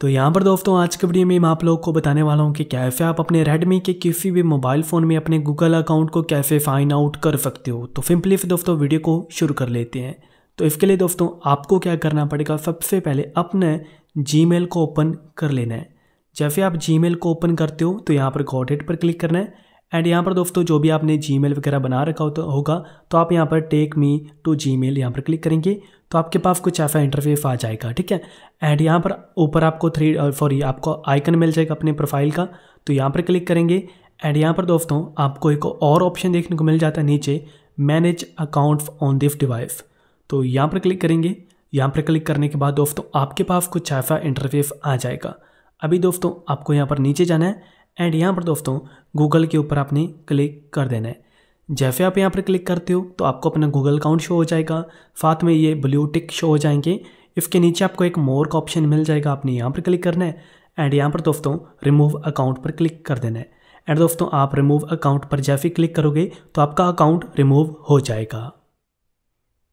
तो यहाँ पर दोस्तों आज के वीडियो में मैं आप लोगों को बताने वाला हूँ कि कैसे आप अपने रेडमी के किसी भी मोबाइल फ़ोन में अपने गूगल अकाउंट को कैसे फाइन आउट कर सकते हो तो सिंपली फिर दोस्तों वीडियो को शुरू कर लेते हैं तो इसके लिए दोस्तों आपको क्या करना पड़ेगा सबसे पहले अपने जी को ओपन कर लेना है जैसे आप जी को ओपन करते हो तो यहाँ पर गॉडेट पर क्लिक करना है एंड यहाँ पर दोस्तों जो भी आपने जी वगैरह बना रखा होता होगा तो आप यहाँ पर take me to Gmail यहाँ पर क्लिक करेंगे तो आपके पास कुछ ऐसा इंटरफेस आ जाएगा ठीक है एंड यहाँ पर ऊपर आपको थ्री सॉरी uh, आपको आइकन मिल जाएगा अपने प्रोफाइल का तो यहाँ पर क्लिक करेंगे एंड यहाँ पर दोस्तों आपको एक और ऑप्शन देखने को मिल जाता है नीचे manage account on this device तो यहाँ पर क्लिक करेंगे यहाँ पर क्लिक करने के बाद दोस्तों आपके पास कुछ ऐसा इंटरफेस आ जाएगा अभी दोस्तों आपको यहाँ पर नीचे जाना है एंड यहाँ पर दोस्तों गूगल के ऊपर आपने क्लिक कर देना है जैसे आप यहाँ पर क्लिक करते हो तो आपको अपना गूगल अकाउंट शो हो जाएगा साथ में ये ब्लू टिक शो हो जाएंगे इसके नीचे आपको एक मोर का ऑप्शन मिल जाएगा आपने यहाँ पर क्लिक करना है एंड यहाँ पर दोस्तों रिमूव अकाउंट पर क्लिक कर देना है एंड दोस्तों आप रिमूव अकाउंट पर जैसे क्लिक करोगे तो आपका अकाउंट रिमूव हो जाएगा